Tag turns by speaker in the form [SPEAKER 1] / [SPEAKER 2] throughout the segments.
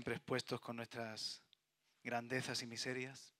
[SPEAKER 1] siempre expuestos con nuestras grandezas y miserias?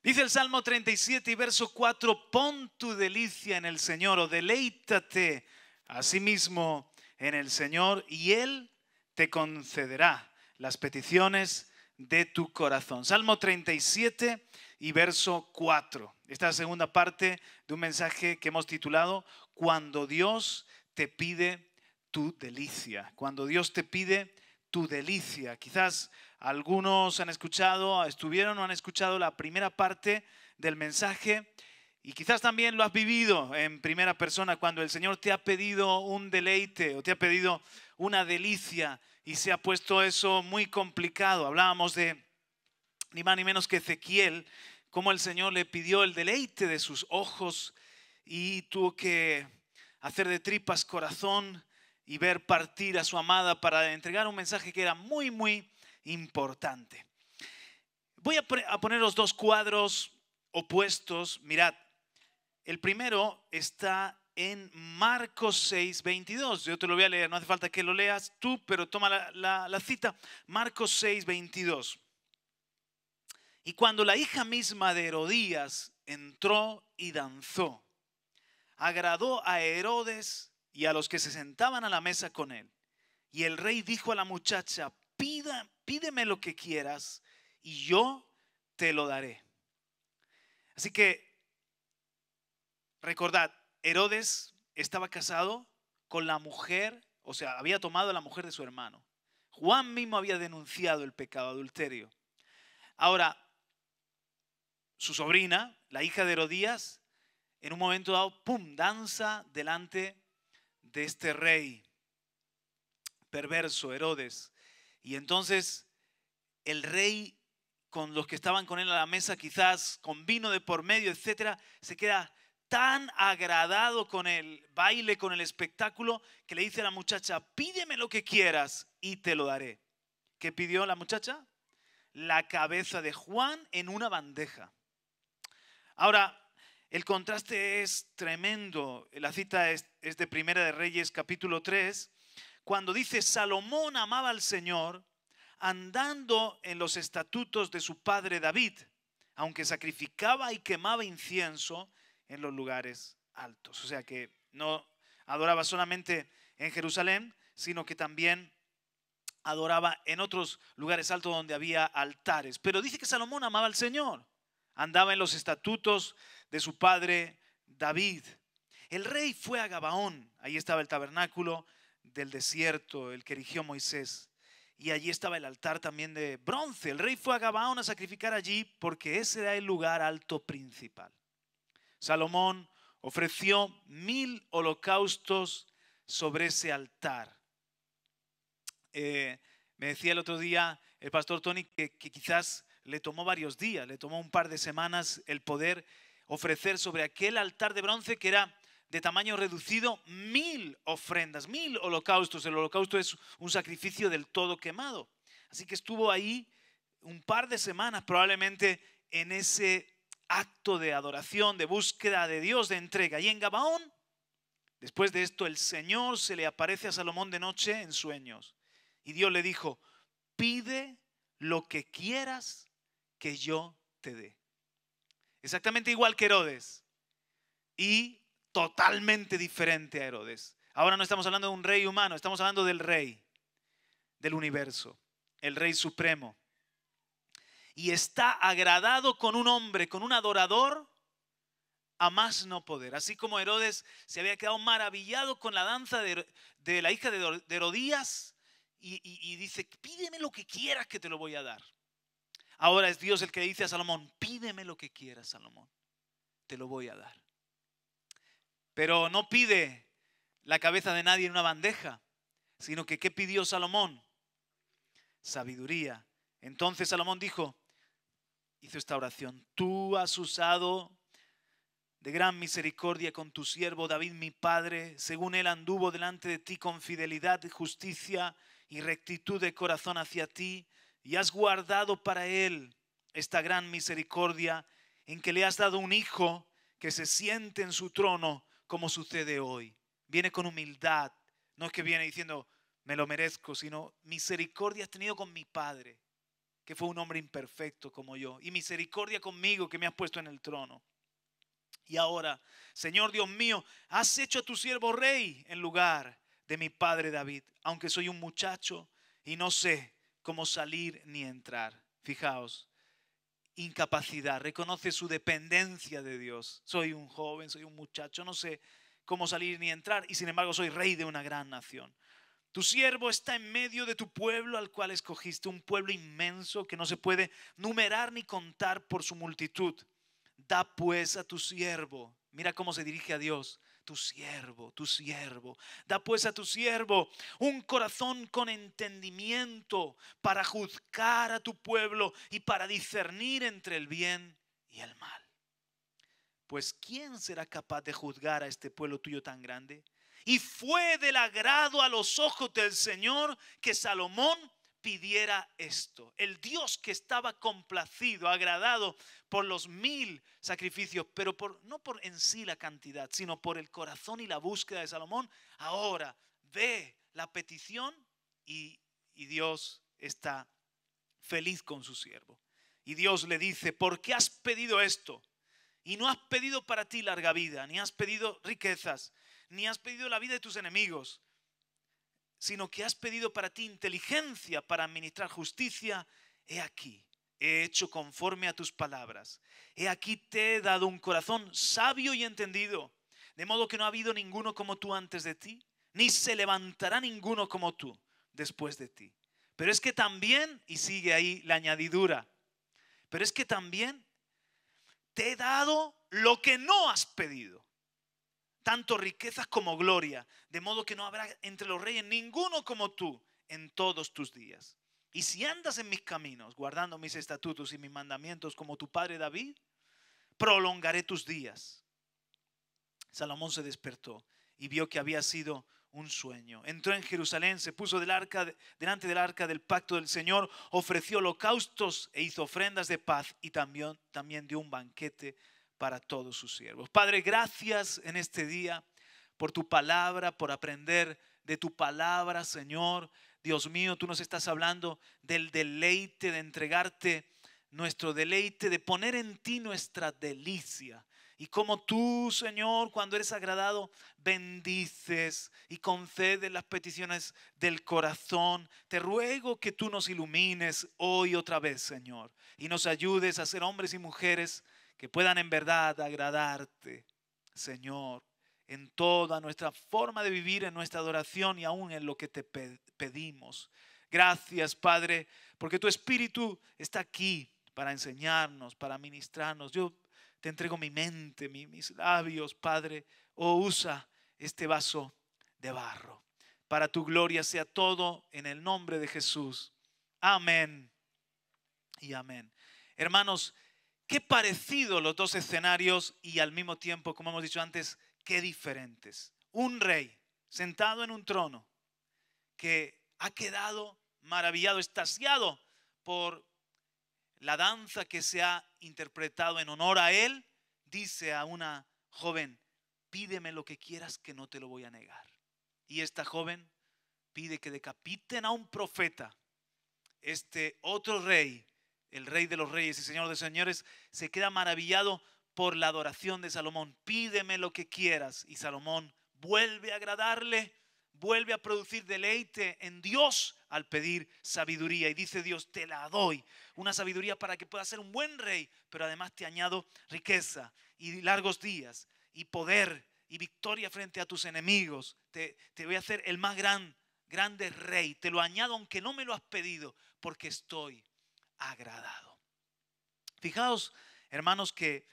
[SPEAKER 1] Dice el Salmo 37 y verso 4, pon tu delicia en el Señor o deleítate a sí mismo en el Señor y Él te concederá las peticiones de tu corazón. Salmo 37 y verso 4. Esta segunda parte de un mensaje que hemos titulado Cuando Dios te pide tu delicia. Cuando Dios te pide tu delicia. Quizás algunos han escuchado, estuvieron o han escuchado la primera parte del mensaje y quizás también lo has vivido en primera persona cuando el Señor te ha pedido un deleite o te ha pedido una delicia y se ha puesto eso muy complicado. Hablábamos de ni más ni menos que Ezequiel, cómo el Señor le pidió el deleite de sus ojos y tuvo que hacer de tripas corazón y ver partir a su amada para entregar un mensaje que era muy, muy importante. Voy a, poner los dos cuadros opuestos. Mirad, el primero está en Marcos 6, 22. Yo te lo voy a leer, no hace falta que lo leas tú, pero toma la, cita. Marcos 6, 22. Y cuando la hija misma de Herodías entró y danzó, agradó a Herodes y a los que se sentaban a la mesa con él. Y el rey dijo a la muchacha, Pida, pídeme lo que quieras y yo te lo daré. Así que, recordad, Herodes estaba casado con la mujer, o sea, había tomado a la mujer de su hermano. Juan mismo había denunciado el pecado adulterio. Ahora, su sobrina, la hija de Herodías, en un momento dado, ¡pum!, danza delante de este rey perverso, Herodes. Y entonces el rey con los que estaban con él a la mesa, quizás con vino de por medio, etcétera, se queda tan agradado con el baile, con el espectáculo, que le dice a la muchacha, pídeme lo que quieras y te lo daré. ¿Qué pidió la muchacha? La cabeza de Juan en una bandeja. Ahora, el contraste es tremendo. La cita es, de Primera de Reyes capítulo 3, cuando dice, Salomón amaba al Señor andando en los estatutos de su padre David, aunque sacrificaba y quemaba incienso en los lugares altos. O sea que no adoraba solamente en Jerusalén, sino que también adoraba en otros lugares altos donde había altares. Pero dice que Salomón amaba al Señor, andaba en los estatutos de su padre David. El rey fue a Gabaón, ahí estaba el tabernáculo del desierto, el que erigió Moisés, y allí estaba el altar también de bronce. El rey fue a Gabaón a sacrificar allí porque ese era el lugar alto principal. Salomón ofreció mil holocaustos sobre ese altar. Eh, me decía el otro día el pastor Tony que, que quizás le tomó varios días, le tomó un par de semanas el poder ofrecer sobre aquel altar de bronce que era de tamaño reducido mil ofrendas, mil holocaustos. El holocausto es un sacrificio del todo quemado. Así que estuvo ahí un par de semanas probablemente en ese acto de adoración, de búsqueda de Dios, de entrega. Y en Gabaón, después de esto, el Señor se le aparece a Salomón de noche en sueños. Y Dios le dijo, pide lo que quieras que yo te dé. Exactamente igual que Herodes. Y totalmente diferente a Herodes. Ahora no estamos hablando de un rey humano, estamos hablando del rey del universo, el rey supremo. Y está agradado con un hombre, con un adorador, a más no poder. Así como Herodes se había quedado maravillado con la danza de, la hija de Herodías y dice, pídeme lo que quieras que te lo voy a dar. Ahora es Dios el que dice a Salomón, pídeme lo que quieras, Salomón, te lo voy a dar. Pero no pide la cabeza de nadie en una bandeja, sino que ¿qué pidió Salomón? Sabiduría. Entonces Salomón dijo, hizo esta oración, tú has usado de gran misericordia con tu siervo David mi padre, según él anduvo delante de ti con fidelidad, justicia y rectitud de corazón hacia ti, y has guardado para él esta gran misericordia en que le has dado un hijo que se siente en su trono como sucede hoy. Viene con humildad, no es que viene diciendo, me lo merezco, sino misericordia has tenido con mi Padre, que fue un hombre imperfecto como yo, y misericordia conmigo que me has puesto en el trono. Y ahora, Señor Dios mío, has hecho a tu siervo rey en lugar de mi padre David, aunque soy un muchacho y no sé Cómo salir ni entrar. Fijaos, incapacidad, reconoce su dependencia de Dios. Soy un joven, soy un muchacho, no sé cómo salir ni entrar y sin embargo soy rey de una gran nación. Tu siervo está en medio de tu pueblo al cual escogiste, un pueblo inmenso que no se puede numerar ni contar por su multitud. Da pues a tu siervo, mira cómo se dirige a Dios, tu siervo, tu siervo. Da pues a tu siervo un corazón con entendimiento para juzgar a tu pueblo y para discernir entre el bien y el mal. Pues ¿quién será capaz de juzgar a este pueblo tuyo tan grande? Y fue del agrado a los ojos del Señor que Salomón pidiera esto. El Dios que estaba complacido, agradado por los mil sacrificios, pero por, no por en sí la cantidad, sino por el corazón y la búsqueda de Salomón, ahora ve la petición y, y Dios está feliz con su siervo. Y Dios le dice, ¿por qué has pedido esto? Y no has pedido para ti larga vida, ni has pedido riquezas, ni has pedido la vida de tus enemigos, sino que has pedido para ti inteligencia para administrar justicia, he aquí, he hecho conforme a tus palabras. He aquí te he dado un corazón sabio y entendido, de modo que no ha habido ninguno como tú antes de ti, ni se levantará ninguno como tú después de ti. Pero es que también, y sigue ahí la añadidura, pero es que también te he dado lo que no has pedido tanto riquezas como gloria, de modo que no habrá entre los reyes ninguno como tú en todos tus días. Y si andas en mis caminos, guardando mis estatutos y mis mandamientos como tu padre David, prolongaré tus días. Salomón se despertó y vio que había sido un sueño. Entró en Jerusalén, se puso del arca, delante del arca del pacto del Señor, ofreció holocaustos e hizo ofrendas de paz y también, también dio un banquete para todos sus siervos. Padre, gracias en este día por tu palabra, por aprender de tu palabra, Señor. Dios mío, tú nos estás hablando del deleite de entregarte nuestro deleite, de poner en ti nuestra delicia. Y como tú, Señor, cuando eres agradado, bendices y concedes las peticiones del corazón. Te ruego que tú nos ilumines hoy otra vez, Señor, y nos ayudes a ser hombres y mujeres que puedan en verdad agradarte, Señor, en toda nuestra forma de vivir, en nuestra adoración y aún en lo que te pedimos. Gracias, Padre, porque tu Espíritu está aquí para enseñarnos, para ministrarnos. Yo te entrego mi mente, mis labios, Padre. Oh, usa este vaso de barro. Para tu gloria sea todo en el nombre de Jesús. Amén y amén. Hermanos, Qué parecido los dos escenarios y al mismo tiempo, como hemos dicho antes, qué diferentes. Un rey sentado en un trono que ha quedado maravillado, estasiado por la danza que se ha interpretado en honor a él, dice a una joven, pídeme lo que quieras que no te lo voy a negar. Y esta joven pide que decapiten a un profeta. Este otro rey el rey de los reyes y señor de señores, se queda maravillado por la adoración de Salomón. Pídeme lo que quieras. Y Salomón vuelve a agradarle, vuelve a producir deleite en Dios al pedir sabiduría. Y dice Dios, te la doy. Una sabiduría para que puedas ser un buen rey, pero además te añado riqueza y largos días y poder y victoria frente a tus enemigos. Te, voy a hacer el más gran, grande rey. Te lo añado aunque no me lo has pedido, porque estoy agradado. Fijaos, hermanos, que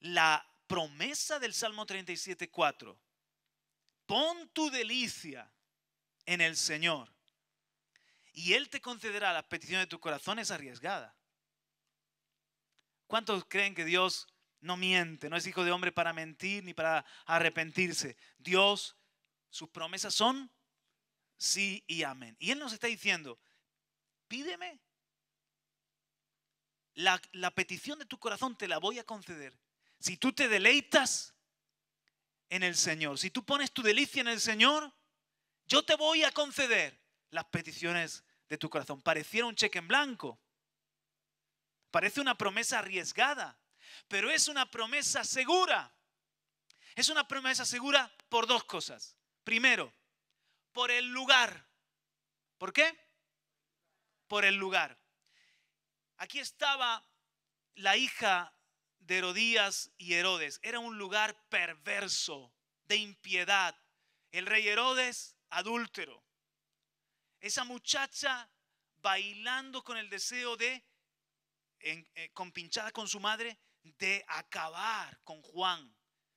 [SPEAKER 1] la promesa del Salmo 37.4, pon tu delicia en el Señor y Él te concederá las petición de tu corazón es arriesgada. ¿Cuántos creen que Dios no miente, no es hijo de hombre para mentir ni para arrepentirse? Dios, sus promesas son sí y amén. Y Él nos está diciendo, pídeme la, petición de tu corazón te la voy a conceder. Si tú te deleitas en el Señor, si tú pones tu delicia en el Señor, yo te voy a conceder las peticiones de tu corazón. Pareciera un cheque en blanco. Parece una promesa arriesgada, pero es una promesa segura. Es una promesa segura por dos cosas. Primero, por el lugar. ¿Por qué? Por el lugar. Aquí estaba la hija de Herodías y Herodes. Era un lugar perverso, de impiedad. El rey Herodes, adúltero. Esa muchacha bailando con el deseo de, eh, con pinchada compinchada con su madre, de acabar con Juan.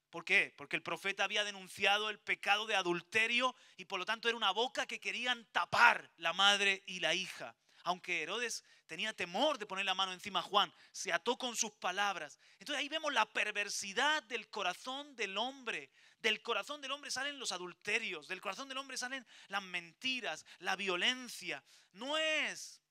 [SPEAKER 1] ¿Por qué? Porque el profeta había denunciado el pecado de adulterio y por lo tanto era una boca que querían tapar la madre y la hija. Aunque Herodes tenía temor de poner la mano encima a Juan, se ató con sus palabras. Entonces ahí vemos la perversidad del corazón del hombre. Del corazón del hombre salen los adulterios, del corazón del hombre salen las mentiras, la violencia. No es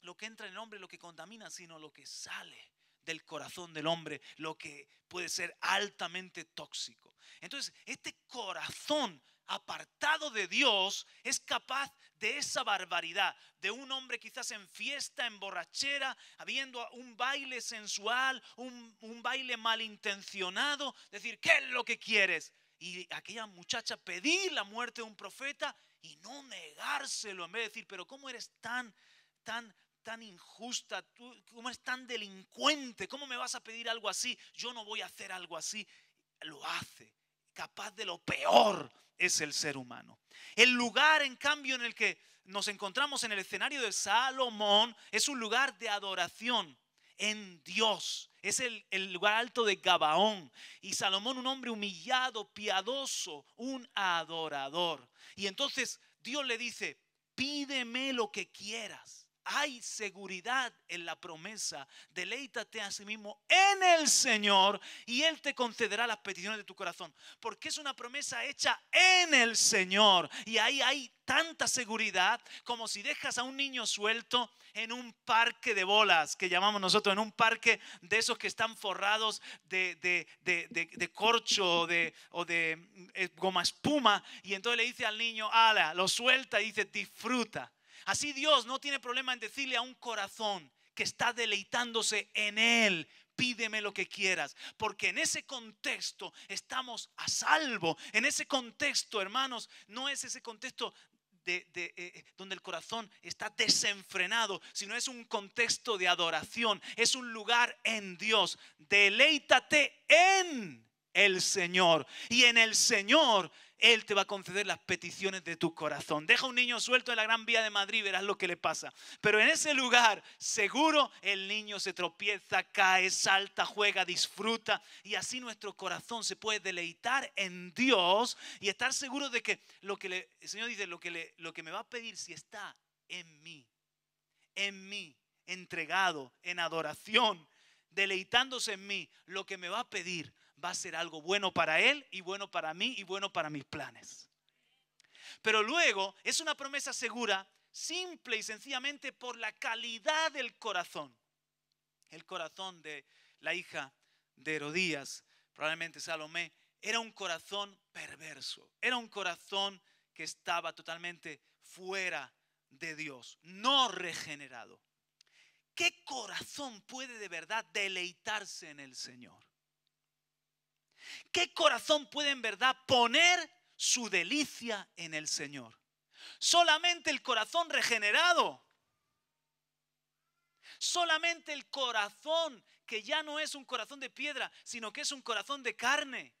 [SPEAKER 1] lo que entra en el hombre lo que contamina, sino lo que sale del corazón del hombre, lo que puede ser altamente tóxico. Entonces, este corazón apartado de Dios es capaz de esa barbaridad, de un hombre quizás en fiesta, en borrachera, habiendo un baile sensual, un, baile malintencionado, decir, ¿qué es lo que quieres? Y aquella muchacha pedir la muerte de un profeta y no negárselo, en vez de decir, pero ¿cómo eres tan, tan tan injusta, tú, cómo es tan delincuente, cómo me vas a pedir algo así, yo no voy a hacer algo así. Lo hace, capaz de lo peor, es el ser humano. El lugar, en cambio, en el que nos encontramos en el escenario de Salomón es un lugar de adoración en Dios. Es el, lugar alto de Gabaón. Y Salomón, un hombre humillado, piadoso, un adorador. Y entonces Dios le dice, pídeme lo que quieras hay seguridad en la promesa. Deleítate a sí mismo en el Señor y Él te concederá las peticiones de tu corazón. Porque es una promesa hecha en el Señor. Y ahí hay tanta seguridad como si dejas a un niño suelto en un parque de bolas, que llamamos nosotros, en un parque de esos que están forrados de, corcho o de, o de eh, goma espuma. Y entonces le dice al niño, ala, lo suelta y dice, disfruta. Así Dios no tiene problema en decirle a un corazón que está deleitándose en Él, pídeme lo que quieras, porque en ese contexto estamos a salvo. En ese contexto, hermanos, no es ese contexto de, eh, eh, donde el corazón está desenfrenado, sino es un contexto de adoración, es un lugar en Dios. Deleítate en el Señor. Y en el Señor él te va a conceder las peticiones de tu corazón. Deja un niño suelto en la gran vía de Madrid, verás lo que le pasa. Pero en ese lugar, seguro, el niño se tropieza, cae, salta, juega, disfruta. Y así nuestro corazón se puede deleitar en Dios y estar seguro de que lo que le, el Señor dice, lo que, lo que me va a pedir si está en mí, en mí, entregado, en adoración, deleitándose en mí, lo que me va a pedir va a ser algo bueno para Él y bueno para mí y bueno para mis planes. Pero luego es una promesa segura, simple y sencillamente por la calidad del corazón. El corazón de la hija de Herodías, probablemente Salomé, era un corazón perverso, era un corazón que estaba totalmente fuera de Dios, no regenerado. ¿Qué corazón puede de verdad deleitarse en el Señor? ¿Qué corazón puede en verdad poner su delicia en el Señor? Solamente el corazón regenerado. Solamente el corazón que ya no es un corazón de piedra, sino que es un corazón de carne.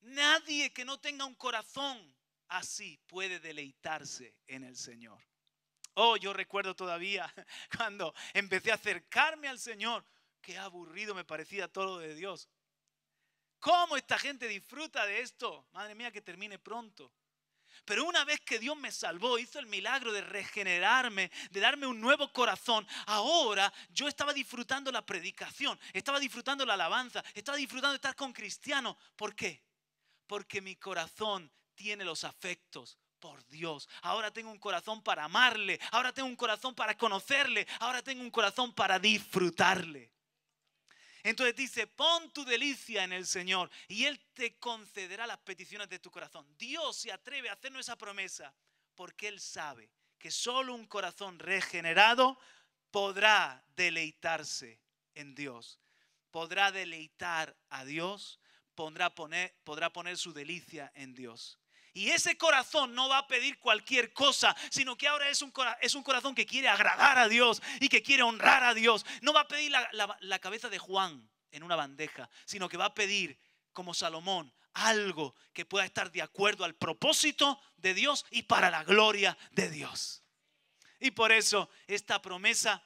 [SPEAKER 1] Nadie que no tenga un corazón así puede deleitarse en el Señor. Oh, yo recuerdo todavía cuando empecé a acercarme al Señor, qué aburrido me parecía todo lo de Dios. ¿Cómo esta gente disfruta de esto? Madre mía, que termine pronto. Pero una vez que Dios me salvó, hizo el milagro de regenerarme, de darme un nuevo corazón, ahora yo estaba disfrutando la predicación, estaba disfrutando la alabanza, estaba disfrutando estar con cristianos. ¿Por qué? Porque mi corazón tiene los afectos por Dios. Ahora tengo un corazón para amarle, ahora tengo un corazón para conocerle, ahora tengo un corazón para disfrutarle. Entonces dice, pon tu delicia en el Señor y Él te concederá las peticiones de tu corazón. Dios se atreve a hacernos esa promesa porque Él sabe que solo un corazón regenerado podrá deleitarse en Dios, podrá deleitar a Dios, poner, podrá poner su delicia en Dios. Y ese corazón no va a pedir cualquier cosa, sino que ahora es un, es un corazón que quiere agradar a Dios y que quiere honrar a Dios. No va a pedir la, la cabeza de Juan en una bandeja, sino que va a pedir, como Salomón, algo que pueda estar de acuerdo al propósito de Dios y para la gloria de Dios. Y por eso esta promesa,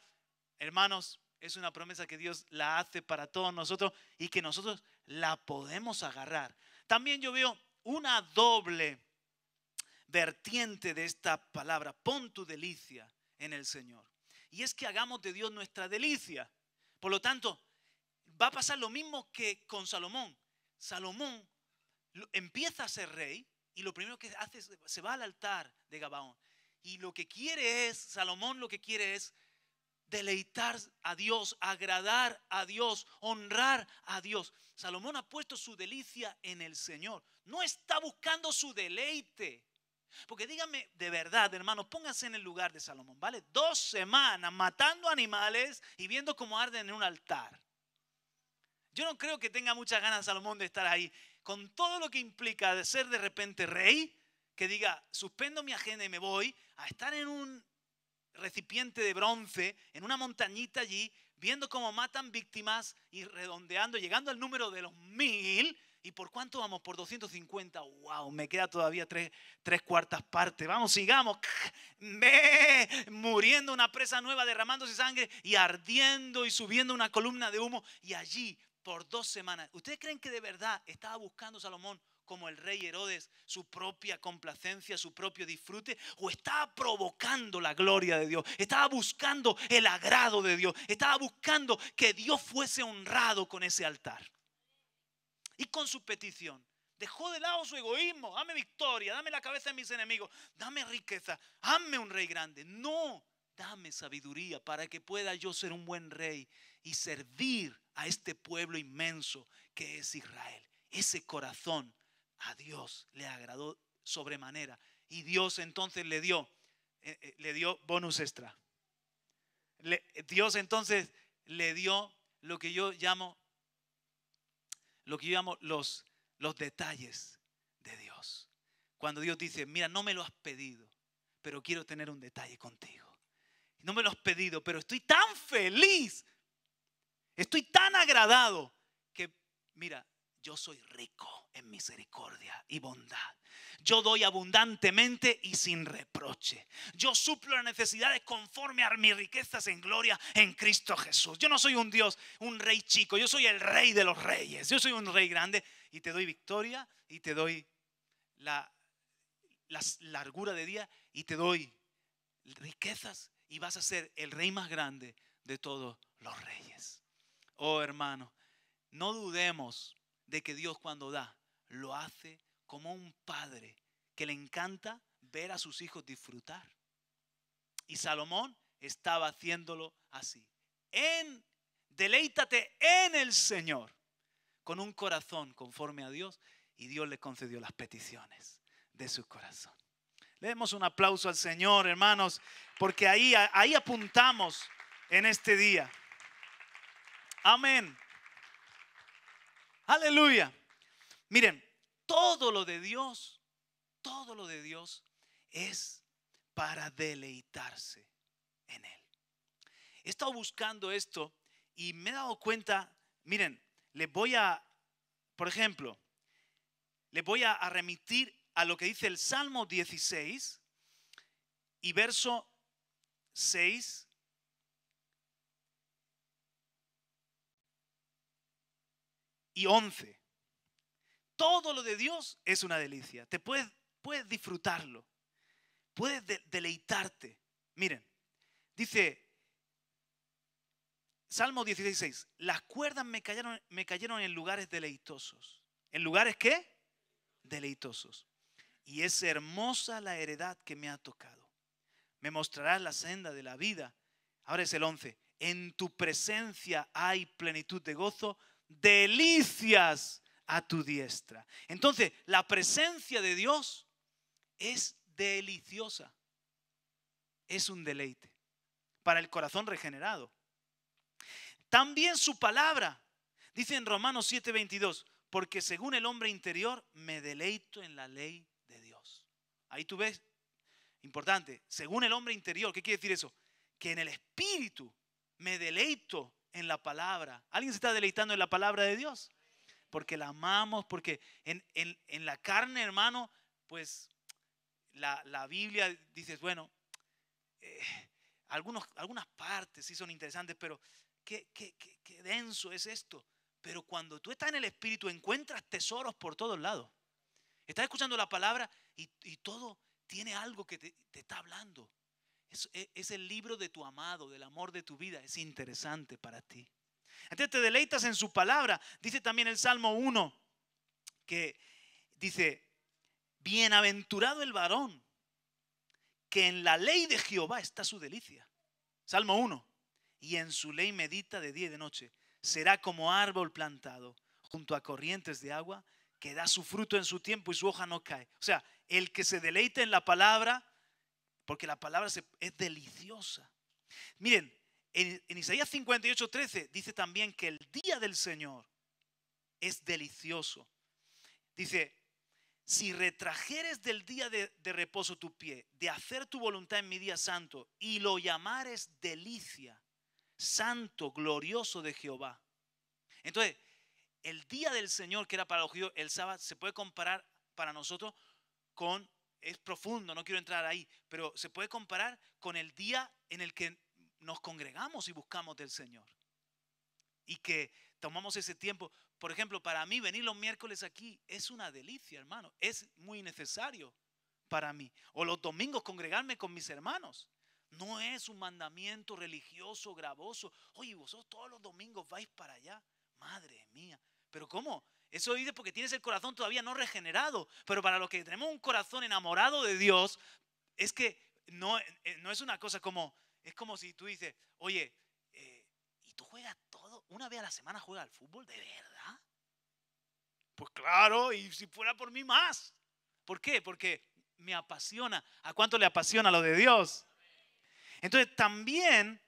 [SPEAKER 1] hermanos, es una promesa que Dios la hace para todos nosotros y que nosotros la podemos agarrar. También yo veo una doble vertiente de esta palabra. Pon tu delicia en el Señor. Y es que hagamos de Dios nuestra delicia. Por lo tanto, va a pasar lo mismo que con Salomón. Salomón empieza a ser rey y lo primero que hace es se va al altar de Gabaón. Y lo que quiere es, Salomón lo que quiere es deleitar a Dios, agradar a Dios, honrar a Dios. Salomón ha puesto su delicia en el Señor. No está buscando su deleite. Porque dígame de verdad, hermano, póngase en el lugar de Salomón, ¿vale? Dos semanas matando animales y viendo cómo arden en un altar. Yo no creo que tenga muchas ganas Salomón de estar ahí. Con todo lo que implica de ser de repente rey, que diga, suspendo mi agenda y me voy, a estar en un recipiente de bronce en una montañita allí, viendo cómo matan víctimas y redondeando, llegando al número de los mil. ¿Y por cuánto vamos? Por 250. ¡Wow! Me queda todavía tres, tres cuartas partes. Vamos, sigamos. Muriendo una presa nueva, derramándose sangre y ardiendo y subiendo una columna de humo. Y allí, por dos semanas. ¿Ustedes creen que de verdad estaba buscando Salomón como el rey Herodes, su propia complacencia, su propio disfrute, o estaba provocando la gloria de Dios, estaba buscando el agrado de Dios, estaba buscando que Dios fuese honrado con ese altar. Y con su petición, dejó de lado su egoísmo, dame victoria, dame la cabeza de mis enemigos, dame riqueza, dame un rey grande. No, dame sabiduría para que pueda yo ser un buen rey y servir a este pueblo inmenso que es Israel. Ese corazón a Dios le agradó sobremanera. Y Dios entonces le dio, eh, eh, le dio bonus extra. Dios entonces le dio lo que yo llamo, lo que yo llamo los, los detalles de Dios. Cuando Dios dice, mira, no me lo has pedido, pero quiero tener un detalle contigo. No me lo has pedido, pero estoy tan feliz, estoy tan agradado que, mira, yo soy rico en misericordia y bondad. Yo doy abundantemente y sin reproche. Yo suplo las necesidades conforme a mis riquezas en gloria en Cristo Jesús. Yo no soy un Dios, un rey chico, yo soy el rey de los reyes. Yo soy un rey grande y te doy victoria y te doy la, largura de día y te doy riquezas y vas a ser el rey más grande de todos los reyes. Oh hermano, no dudemos de que Dios cuando da, lo hace como un padre que le encanta ver a sus hijos disfrutar. Y Salomón estaba haciéndolo así. En deleítate en el Señor con un corazón conforme a Dios y Dios le concedió las peticiones de su corazón. Le demos un aplauso al Señor, hermanos, porque ahí, ahí apuntamos en este día. Amén. Aleluya. Miren, todo lo de Dios, todo lo de Dios es para deleitarse en Él. He estado buscando esto y me he dado cuenta, miren, les voy a, por ejemplo, les voy a remitir a lo que dice el Salmo 16 y verso 6 y 11. Todo lo de Dios es una delicia. Te puedes, puedes disfrutarlo. Puedes deleitarte. Miren, dice Salmo 16, las cuerdas me cayeron, me cayeron en lugares deleitosos. ¿En lugares qué? Deleitosos. Y es hermosa la heredad que me ha tocado. Me mostrarás la senda de la vida. Ahora es el 11. En tu presencia hay plenitud de gozo, delicias a tu diestra. Entonces, la presencia de Dios es deliciosa. Es un deleite para el corazón regenerado. También su palabra. Dice en Romanos 7:22, porque según el hombre interior me deleito en la ley de Dios. Ahí tú ves, importante, según el hombre interior, ¿qué quiere decir eso? Que en el espíritu me deleito en la palabra. ¿Alguien se está deleitando en la palabra de Dios? Porque la amamos, porque en, la carne, hermano, pues la, Biblia dices, bueno, eh, algunos, algunas partes sí son interesantes, pero qué, qué, qué, denso es esto. Pero cuando tú estás en el Espíritu encuentras tesoros por todos lados. Estás escuchando la palabra y, todo tiene algo que te, te, está hablando. E, es, el libro de tu amado, del amor de tu vida. Es interesante para ti. Entonces te deleitas en su palabra. Dice también el Salmo 1 que dice, bienaventurado el varón, que en la ley de Jehová está su delicia. Salmo 1, y en su ley medita de día y de noche. Será como árbol plantado junto a corrientes de agua, que da su fruto en su tiempo y su hoja no cae. O sea, el que se deleite en la palabra porque la palabra es deliciosa. Miren, en, Isaías 58, 13 dice también que el día del Señor es delicioso. Dice, si retrajeres del día de, reposo tu pie, de hacer tu voluntad en mi día santo, y lo llamares delicia, santo, glorioso de Jehová. Entonces, el día del Señor que era para los judíos, el sábado, se puede comparar para nosotros con es profundo, no quiero entrar ahí, pero se puede comparar con el día en el que nos congregamos y buscamos del Señor. Y que tomamos ese tiempo. Por ejemplo, para mí venir los miércoles aquí es una delicia, hermano. Es muy necesario para mí. O los domingos congregarme con mis hermanos. No es un mandamiento religioso, gravoso. Oye, vosotros todos los domingos vais para allá. Madre mía. Pero ¿cómo? Eso dice porque tienes el corazón todavía no regenerado. Pero para los que tenemos un corazón enamorado de Dios, es que eh, no, es una cosa como, es como si tú dices, oye, eh, ¿y tú juegas todo? ¿Una vez a la semana juegas al fútbol? ¿De verdad? Pues claro, y si fuera por mí más. ¿Por qué? Porque me apasiona. ¿A cuánto le apasiona lo de Dios? Entonces también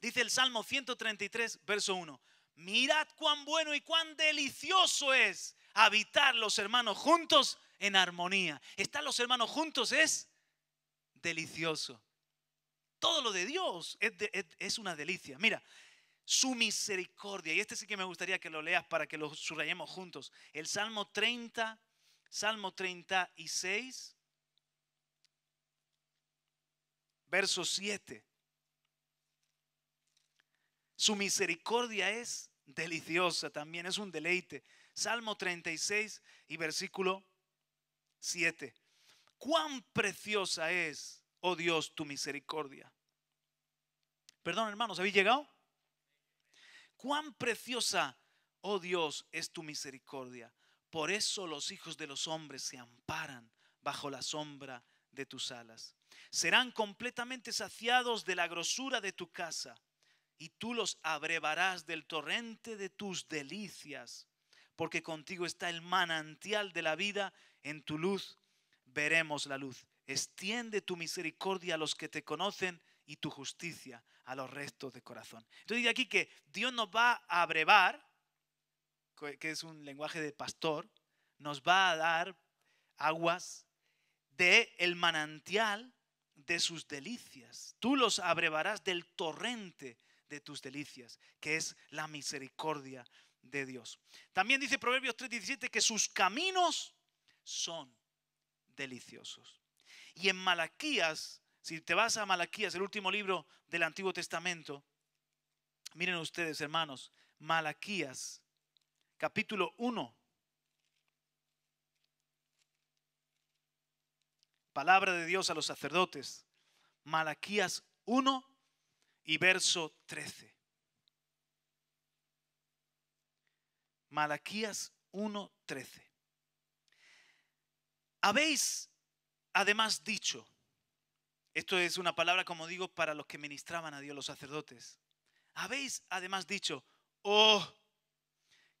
[SPEAKER 1] dice el Salmo 133, verso 1, mirad cuán bueno y cuán delicioso es habitar los hermanos juntos en armonía. Estar los hermanos juntos es delicioso. Todo lo de Dios es, una delicia. Mira, su misericordia, y este sí que me gustaría que lo leas para que lo subrayemos juntos. El Salmo 30, Salmo 36, verso 7. Su misericordia es deliciosa también, es un deleite. Salmo 36 y versículo 7. Cuán preciosa es, oh Dios, tu misericordia. Perdón, hermanos, ¿habéis llegado? Cuán preciosa, oh Dios, es tu misericordia. Por eso los hijos de los hombres se amparan bajo la sombra de tus alas. Serán completamente saciados de la grosura de tu casa y tú los abrevarás del torrente de tus delicias, porque contigo está el manantial de la vida, en tu luz veremos la luz. Extiende tu misericordia a los que te conocen y tu justicia a los restos de corazón. Entonces dice aquí que Dios nos va a abrevar, que es un lenguaje de pastor, nos va a dar aguas de el manantial de sus delicias. Tú los abrevarás del torrente de tus delicias, que es la misericordia de Dios. También dice Proverbios 3:17 que sus caminos son deliciosos. Y en Malaquías, si te vas a Malaquías, el último libro del Antiguo Testamento, miren ustedes, hermanos, Malaquías, capítulo 1. Palabra de Dios a los sacerdotes. Malaquías 1, y verso 13. Malaquías 1:13. Habéis además dicho, esto es una palabra como digo para los que ministraban a Dios los sacerdotes, habéis además dicho, oh,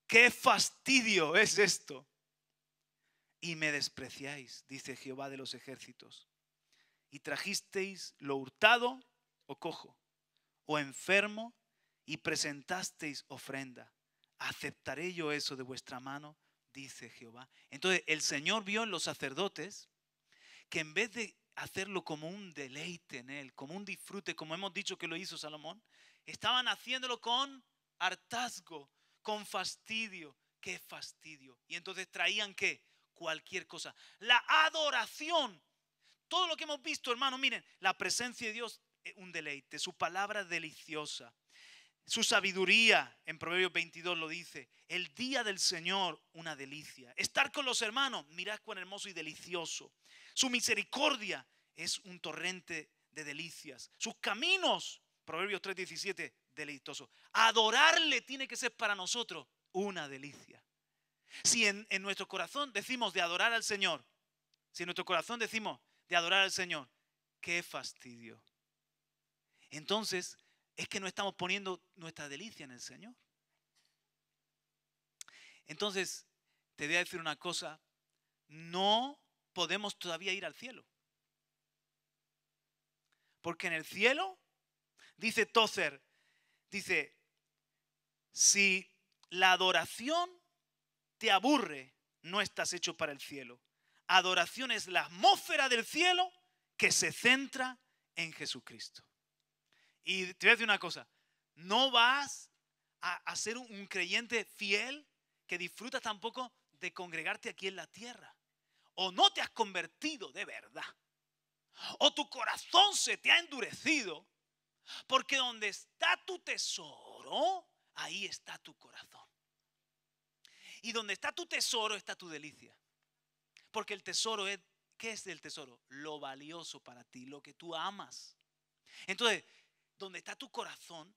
[SPEAKER 1] qué fastidio es esto. Y me despreciáis, dice Jehová de los ejércitos, y trajisteis lo hurtado o cojo, o enfermo y presentasteis ofrenda. ¿Aceptaré yo eso de vuestra mano? Dice Jehová. Entonces el Señor vio en los sacerdotes que en vez de hacerlo como un deleite en Él, como un disfrute, como hemos dicho que lo hizo Salomón, estaban haciéndolo con hartazgo, con fastidio. ¡Qué fastidio! Y entonces traían qué? Cualquier cosa. La adoración. Todo lo que hemos visto, hermano, miren, la presencia de Dios un deleite, su palabra deliciosa. Su sabiduría, en Proverbios 22 lo dice, el día del Señor una delicia. Estar con los hermanos, mirad cuán hermoso y delicioso. Su misericordia es un torrente de delicias. Sus caminos, Proverbios 3:17, delicioso. Adorarle tiene que ser para nosotros una delicia. Si en, en nuestro corazón decimos de adorar al Señor, si en nuestro corazón decimos de adorar al Señor, qué fastidio, entonces es que no estamos poniendo nuestra delicia en el Señor. Entonces, te voy a decir una cosa, no podemos todavía ir al cielo. Porque en el cielo, dice Tozer, dice, si la adoración te aburre, no estás hecho para el cielo. Adoración es la atmósfera del cielo que se centra en Jesucristo. Y te voy a decir una cosa, no vas a, ser un, creyente fiel que disfruta tampoco de congregarte aquí en la tierra. O no te has convertido de verdad. O tu corazón se te ha endurecido. Porque donde está tu tesoro, ahí está tu corazón. Y donde está tu tesoro está tu delicia. Porque el tesoro es, ¿qué es el tesoro? Lo valioso para ti, lo que tú amas. Entonces, donde está tu corazón,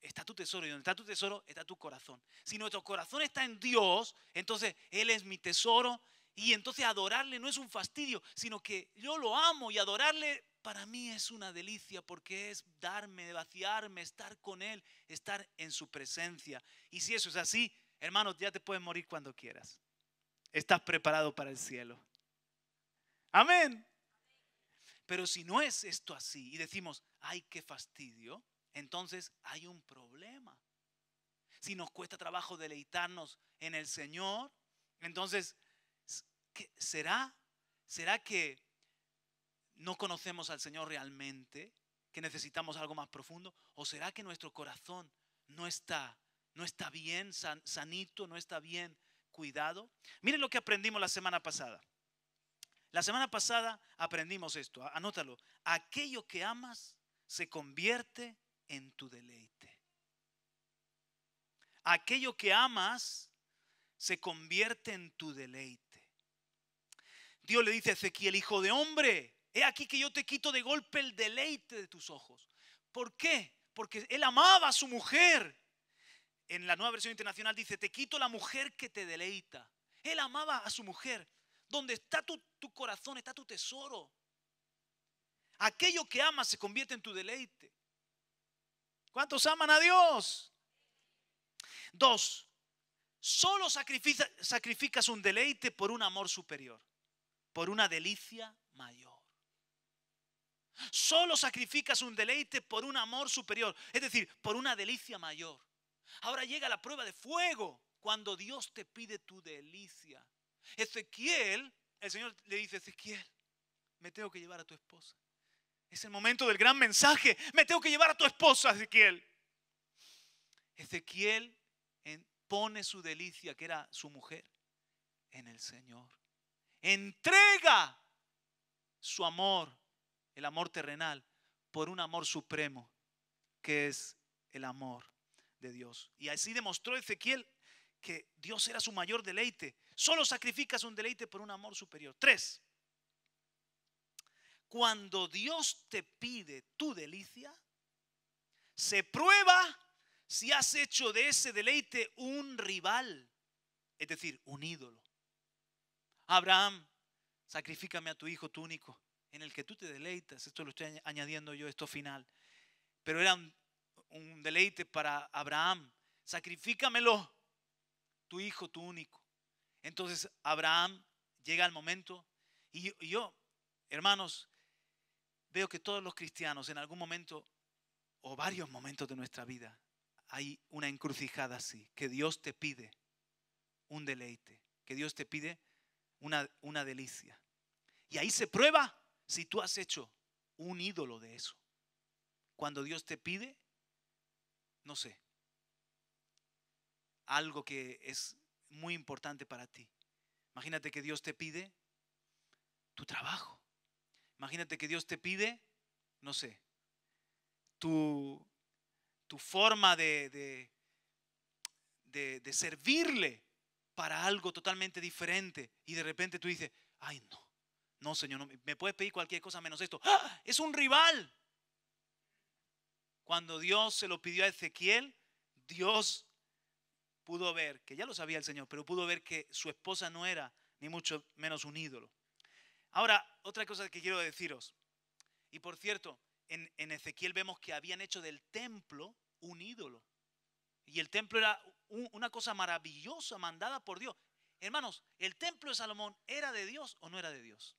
[SPEAKER 1] está tu tesoro. Y donde está tu tesoro, está tu corazón. Si nuestro corazón está en Dios, entonces Él es mi tesoro. Y entonces adorarle no es un fastidio, sino que yo lo amo y adorarle para mí es una delicia porque es darme, vaciarme, estar con Él, estar en su presencia. Y si eso es así, hermanos, ya te puedes morir cuando quieras. Estás preparado para el cielo. Amén. Pero si no es esto así y decimos, ay, qué fastidio, entonces hay un problema. Si nos cuesta trabajo deleitarnos en el Señor, entonces, ¿qué ¿será? ¿Será que no conocemos al Señor realmente? ¿Que necesitamos algo más profundo? ¿O será que nuestro corazón no está, no está bien, sanito, no está bien cuidado? Miren lo que aprendimos la semana pasada. La semana pasada aprendimos esto, anótalo. Aquello que amas se convierte en tu deleite. Aquello que amas se convierte en tu deleite. Dios le dice a Ezequiel, hijo de hombre, he aquí que yo te quito de golpe el deleite de tus ojos. ¿Por qué? Porque él amaba a su mujer. En la nueva versión internacional dice, te quito la mujer que te deleita. Él amaba a su mujer donde está tu, corazón, está tu tesoro. Aquello que amas se convierte en tu deleite. ¿Cuántos aman a Dios? Dos, solo sacrificas un deleite por un amor superior, por una delicia mayor. Solo sacrificas un deleite por un amor superior, es decir, por una delicia mayor. Ahora llega la prueba de fuego cuando Dios te pide tu delicia. Ezequiel, el Señor le dice, Ezequiel, me tengo que llevar a tu esposa. Es el momento del gran mensaje. Me tengo que llevar a tu esposa, Ezequiel. Ezequiel pone su delicia, que era su mujer, en el Señor. Entrega su amor, el amor terrenal, por un amor supremo, que es el amor de Dios. Y así demostró Ezequiel que Dios era su mayor deleite. Solo sacrificas un deleite por un amor superior. Tres, cuando Dios te pide tu delicia, se prueba si has hecho de ese deleite un rival, es decir, un ídolo. Abraham, sacrifícame a tu hijo, tu único, en el que tú te deleitas. Esto lo estoy añadiendo yo, esto final. Pero era un, deleite para Abraham. Sacrifícamelo, tu hijo, tu único. Entonces Abraham llega al momento y yo, hermanos, veo que todos los cristianos en algún momento o varios momentos de nuestra vida hay una encrucijada así, que Dios te pide un deleite, que Dios te pide una, una delicia. Y ahí se prueba si tú has hecho un ídolo de eso. Cuando Dios te pide, no sé, algo que es muy importante para ti. Imagínate que Dios te pide tu trabajo. Imagínate que Dios te pide, no sé, tu, tu forma de, de, servirle para algo totalmente diferente. Y de repente tú dices, ay no, no Señor, no, me puedes pedir cualquier cosa menos esto. ¡Ah! Es un rival. Cuando Dios se lo pidió a Ezequiel, Dios pudo ver, que ya lo sabía el Señor, pero pudo ver que su esposa no era ni mucho menos un ídolo. Ahora, otra cosa que quiero deciros, y por cierto, en, Ezequiel vemos que habían hecho del templo un ídolo. Y el templo era una cosa maravillosa mandada por Dios. Hermanos, ¿el templo de Salomón era de Dios o no era de Dios?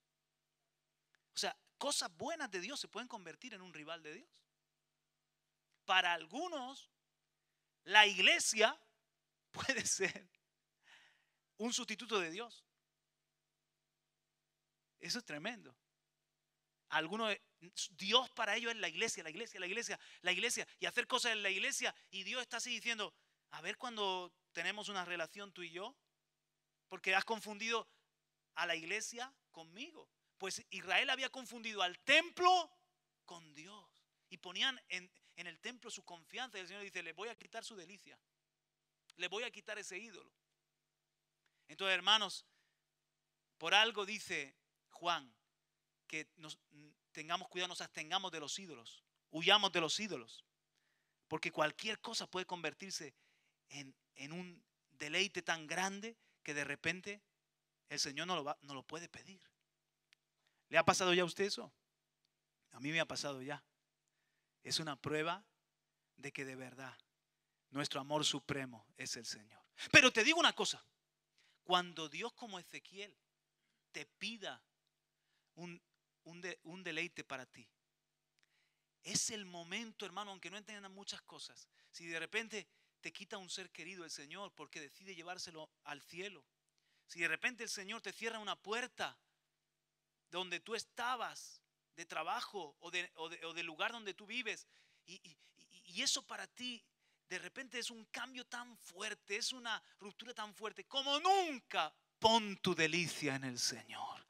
[SPEAKER 1] O sea, cosas buenas de Dios se pueden convertir en un rival de Dios. Para algunos, la iglesia puede ser un sustituto de Dios. Eso es tremendo. Algunos, Dios para ellos es la iglesia, la iglesia, la iglesia, la iglesia, y hacer cosas en la iglesia. Y Dios está así diciendo, a ver cuando tenemos una relación tú y yo, porque has confundido a la iglesia conmigo. Pues Israel había confundido al templo con Dios. Y ponían en, el templo su confianza. Y el Señor dice, le voy a quitar su delicia le voy a quitar ese ídolo. Entonces, hermanos, por algo dice Juan que nos tengamos cuidado, nos abstengamos de los ídolos, huyamos de los ídolos, porque cualquier cosa puede convertirse en, un deleite tan grande que de repente el Señor no lo puede pedir. ¿Le ha pasado ya a usted eso? A mí me ha pasado ya. Es una prueba de que de verdad nuestro amor supremo es el Señor. Pero te digo una cosa, cuando Dios como Ezequiel te pida un, deleite para ti, es el momento, hermano, aunque no entiendan muchas cosas, si de repente te quita un ser querido el Señor porque decide llevárselo al cielo, si de repente el Señor te cierra una puerta donde tú estabas, de trabajo o del lugar donde tú vives, y, y eso para ti de repente es un cambio tan fuerte, es una ruptura tan fuerte como nunca. Pon tu delicia en el Señor.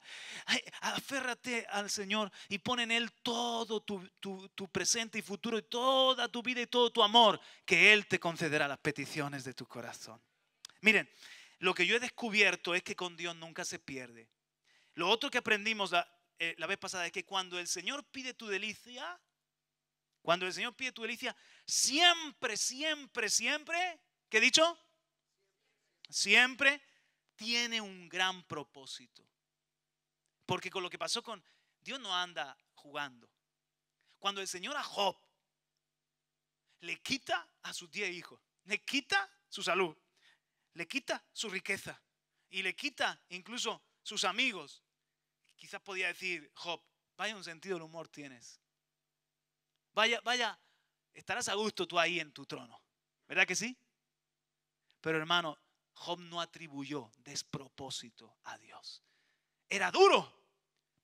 [SPEAKER 1] aférrate al Señor y pon en Él todo tu, presente y futuro y toda tu vida y todo tu amor, que Él te concederá las peticiones de tu corazón. Miren, lo que yo he descubierto es que con Dios nunca se pierde. Lo otro que aprendimos la eh, vez pasada es que cuando el Señor pide tu delicia, cuando el Señor pide tu delicia, siempre, siempre, siempre, ¿qué he dicho? Siempre tiene un gran propósito. Porque con lo que pasó con Dios no anda jugando. Cuando el Señor a Job le quita a sus diez hijos, le quita su salud, le quita su riqueza y le quita incluso sus amigos, quizás podía decir, Job, vaya un sentido del humor tienes. Vaya, vaya, estarás a gusto tú ahí en tu trono. ¿Verdad que sí? Pero hermano, Job no atribuyó despropósito a Dios. Era duro,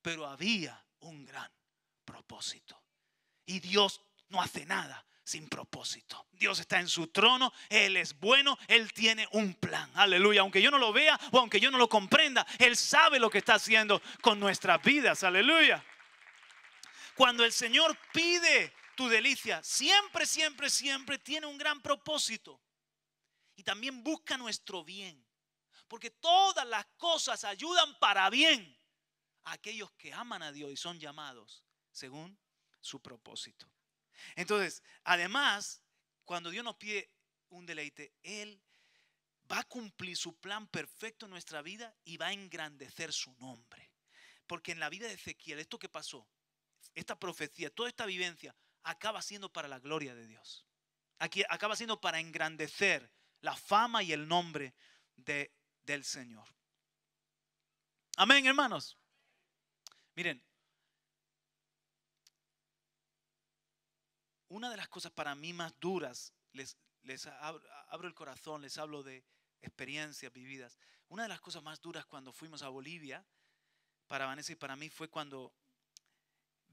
[SPEAKER 1] pero había un gran propósito. Y Dios no hace nada sin propósito. Dios está en su trono, Él es bueno, Él tiene un plan. Aleluya, aunque yo no lo vea o aunque yo no lo comprenda, Él sabe lo que está haciendo con nuestras vidas. Aleluya. Cuando el Señor pide tu delicia, siempre, siempre, siempre tiene un gran propósito. Y también busca nuestro bien. Porque todas las cosas ayudan para bien a aquellos que aman a Dios y son llamados según su propósito. Entonces, además, cuando Dios nos pide un deleite, Él va a cumplir su plan perfecto en nuestra vida y va a engrandecer su nombre. Porque en la vida de Ezequiel, esto que pasó, esta profecía, toda esta vivencia, acaba siendo para la gloria de Dios. Aquí acaba siendo para engrandecer la fama y el nombre de, del Señor. Amén, hermanos. Miren, una de las cosas para mí más duras, les, abro, abro, el corazón, les hablo de experiencias vividas. Una de las cosas más duras cuando fuimos a Bolivia, para Vanessa y para mí, fue cuando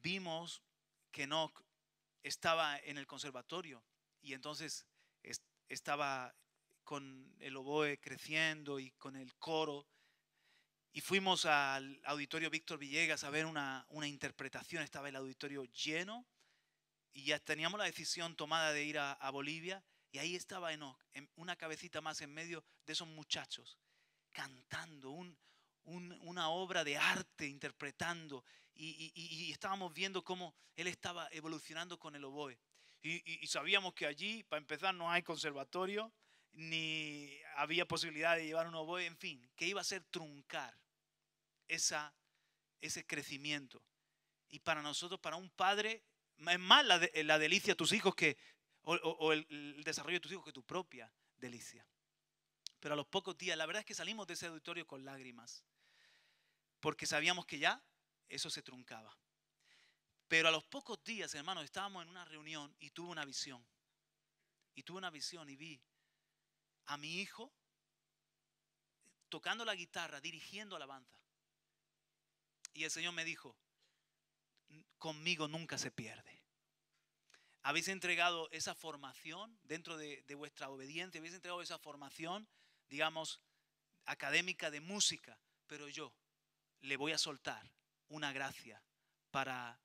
[SPEAKER 1] vimos que Enoch estaba en el conservatorio y entonces estaba con el oboe creciendo y con el coro. Y fuimos al auditorio Víctor Villegas a ver una, una interpretación. Estaba el auditorio lleno y ya teníamos la decisión tomada de ir a, Bolivia. Y ahí estaba Enoch, en una cabecita más en medio de esos muchachos, cantando una obra de arte, interpretando y, estábamos viendo cómo él estaba evolucionando con el oboe. Y, sabíamos que allí, para empezar, no hay conservatorio, ni había posibilidad de llevar un oboe, en fin, que iba a ser truncar esa, ese crecimiento. Y para nosotros, para un padre, es más la, delicia de tus hijos que, o, el, el desarrollo de tus hijos que tu propia delicia. Pero a los pocos días, la verdad es que salimos de ese auditorio con lágrimas, porque sabíamos que ya eso se truncaba. Pero a los pocos días, hermanos, estábamos en una reunión y tuve una visión. Y tuve una visión y vi a mi hijo tocando la guitarra, dirigiendo alabanza. Y el Señor me dijo, conmigo nunca se pierde. Habéis entregado esa formación dentro de, de vuestra obediencia, habéis entregado esa formación, digamos, académica de música, pero yo le voy a soltar una gracia para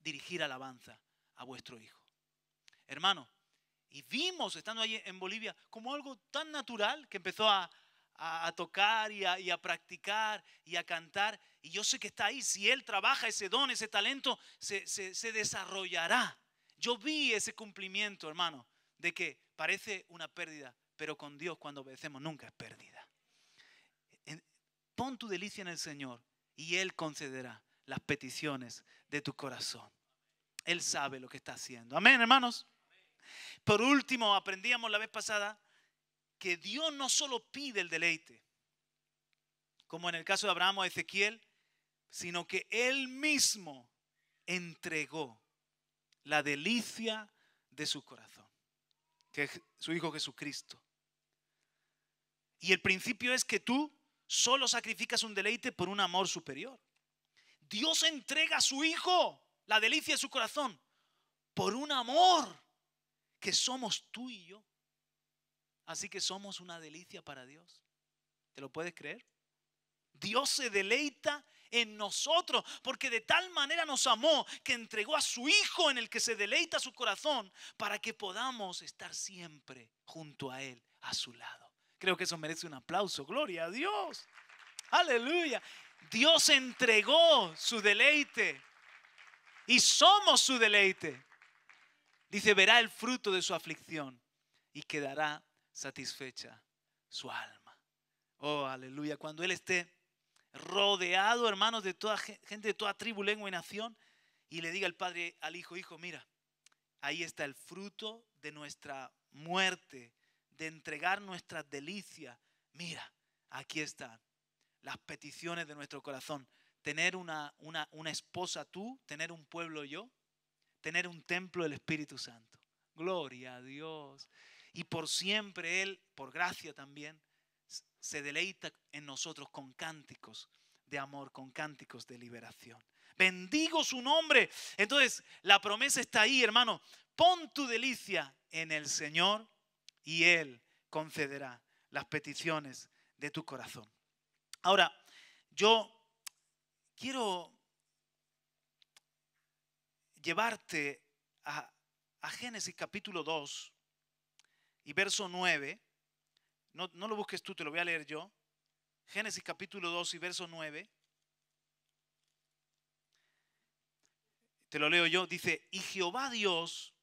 [SPEAKER 1] dirigir alabanza a vuestro Hijo. Hermano, y vimos, estando allí en Bolivia, como algo tan natural que empezó a, tocar y a, practicar y a cantar. Y yo sé que está ahí, si Él trabaja ese don, ese talento, se, se desarrollará. Yo vi ese cumplimiento, hermano, de que parece una pérdida, pero con Dios cuando obedecemos nunca es pérdida. Pon tu delicia en el Señor y Él concederá las peticiones de tu corazón. Él sabe lo que está haciendo. Amén, hermanos. Por último, aprendíamos la vez pasada que Dios no solo pide el deleite, como en el caso de Abraham o Ezequiel, sino que Él mismo entregó la delicia de su corazón, que es su Hijo Jesucristo. Y el principio es que tú solo sacrificas un deleite por un amor superior. Dios entrega a su Hijo, la delicia de su corazón, por un amor que somos tú y yo. Así que somos una delicia para Dios. ¿Te lo puedes creer? Dios se deleita en nosotros, porque de tal manera nos amó que entregó a su Hijo en el que se deleita su corazón, para que podamos estar siempre junto a Él, a su lado. Creo que eso merece un aplauso. Gloria a Dios. Aleluya. Dios entregó su deleite y somos su deleite. Dice, verá el fruto de su aflicción y quedará satisfecha su alma. Oh, aleluya. Cuando Él esté rodeado, hermanos, de toda gente, de toda tribu, lengua y nación, y le diga al Padre, al Hijo, Hijo, mira, ahí está el fruto de nuestra muerte de entregar nuestras delicias. Mira, aquí están las peticiones de nuestro corazón. Tener una, una, una esposa tú, tener un pueblo yo, tener un templo del Espíritu Santo. Gloria a Dios. Y por siempre Él, por gracia también, se deleita en nosotros con cánticos de amor, con cánticos de liberación. Bendigo su nombre. Entonces, la promesa está ahí, hermano. Pon tu delicia en el Señor y Él concederá las peticiones de tu corazón. Ahora, yo quiero llevarte a, Génesis capítulo 2 y verso 9. No, no lo busques tú, te lo voy a leer yo. Génesis capítulo 2 y verso 9. Te lo leo yo. Dice, y Jehová Dios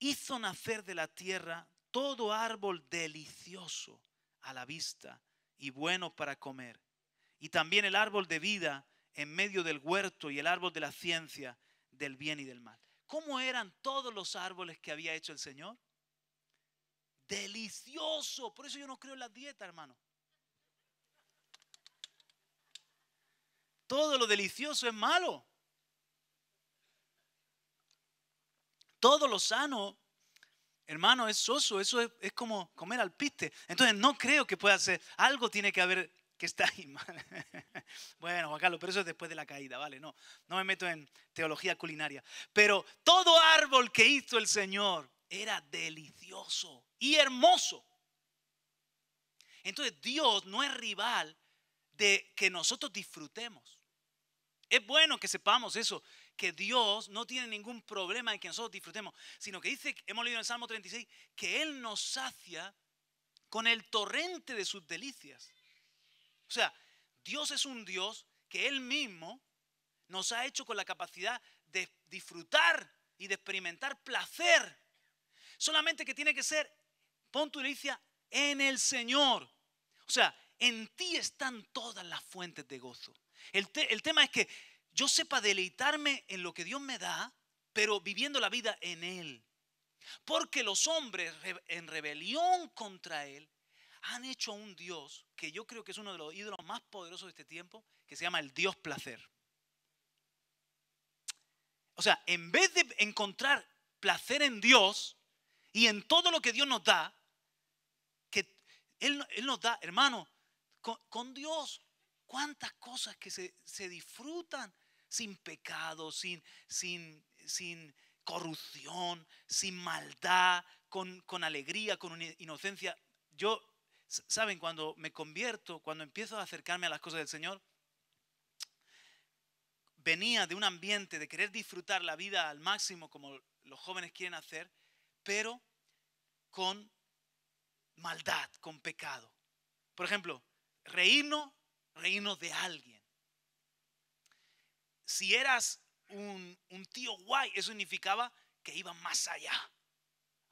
[SPEAKER 1] hizo nacer de la tierra todo árbol delicioso a la vista y bueno para comer. Y también el árbol de vida en medio del huerto y el árbol de la ciencia del bien y del mal. ¿Cómo eran todos los árboles que había hecho el Señor? Delicioso. Por eso yo no creo en la dieta, hermano. Todo lo delicioso es malo. Todo lo sano hermano, es soso, eso es, como comer al piste. Entonces no creo que pueda ser, algo tiene que haber que está ahí mal. bueno, Juan Carlos, pero eso es después de la caída, ¿vale? No, no me meto en teología culinaria. Pero todo árbol que hizo el Señor era delicioso y hermoso. Entonces Dios no es rival de que nosotros disfrutemos. Es bueno que sepamos eso que Dios no tiene ningún problema en que nosotros disfrutemos, sino que dice, hemos leído en el Salmo 36, que Él nos sacia con el torrente de sus delicias. O sea, Dios es un Dios que Él mismo nos ha hecho con la capacidad de disfrutar y de experimentar placer. Solamente que tiene que ser, pon tu delicia en el Señor. O sea, en ti están todas las fuentes de gozo. El, el tema es que yo sepa deleitarme en lo que Dios me da, pero viviendo la vida en Él. Porque los hombres en rebelión contra Él han hecho un Dios que yo creo que es uno de los ídolos más poderosos de este tiempo, que se llama el Dios placer. O sea, en vez de encontrar placer en Dios y en todo lo que Dios nos da, que Él, nos da, hermano, con, con Dios Cuántas cosas que se, disfrutan sin pecado, sin, sin, corrupción, sin maldad, con, con alegría, con inocencia. Yo, ¿saben? Cuando me convierto, cuando empiezo a acercarme a las cosas del Señor, venía de un ambiente de querer disfrutar la vida al máximo como los jóvenes quieren hacer, pero con maldad, con pecado. Por ejemplo, reírnos reino de alguien. Si eras un, tío guay, eso significaba que iba más allá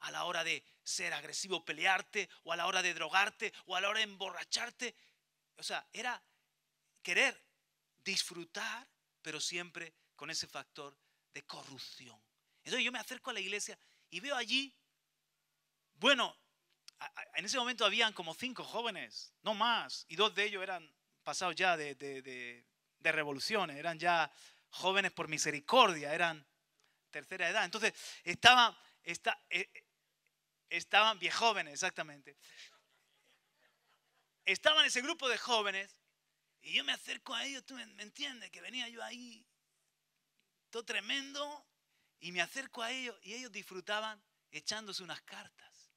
[SPEAKER 1] a la hora de ser agresivo, pelearte, o a la hora de drogarte, o a la hora de emborracharte. O sea, era querer disfrutar, pero siempre con ese factor de corrupción. Entonces yo me acerco a la iglesia y veo allí, bueno, en ese momento habían como cinco jóvenes, no más, y dos de ellos eran pasados ya de, revoluciones, eran ya jóvenes por misericordia, eran tercera edad. Entonces, eh, estaban, está, estaban exactamente. Estaban ese grupo de jóvenes y yo me acerco a ellos, tú me, entiendes, que venía yo ahí, todo tremendo, y me acerco a ellos y ellos disfrutaban echándose unas cartas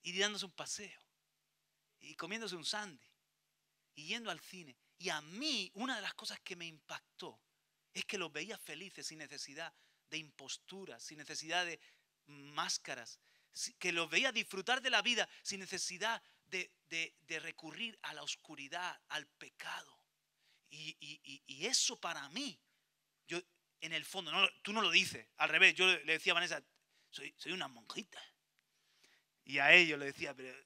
[SPEAKER 1] y dándose un paseo y comiéndose un sándwich y yendo al cine. Y a mí una de las cosas que me impactó es que los veía felices, sin necesidad de imposturas, sin necesidad de máscaras, que los veía disfrutar de la vida sin necesidad de, recurrir a la oscuridad, al pecado. Y, eso para mí, yo en el fondo, tú no lo dices, al revés, yo le decía a Vanessa, soy, soy una monjita. Y a ellos le decía, pero,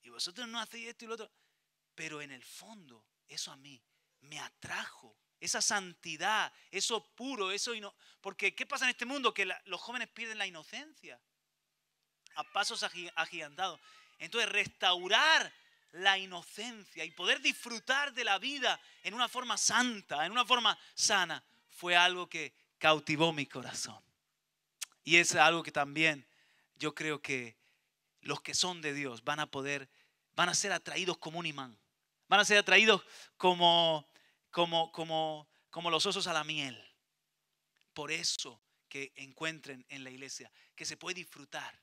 [SPEAKER 1] ¿y vosotros no hacéis esto y lo otro? Pero en el fondo, eso a mí me atrajo. Esa santidad, eso puro, eso... Porque ¿qué pasa en este mundo? Que los jóvenes pierden la inocencia a pasos agigantados. Entonces, restaurar la inocencia y poder disfrutar de la vida en una forma santa, en una forma sana, fue algo que cautivó mi corazón. Y es algo que también yo creo que los que son de Dios van a poder, van a ser atraídos como un imán Van a ser atraídos como, los osos a la miel. Por eso que encuentren en la iglesia, que se puede disfrutar.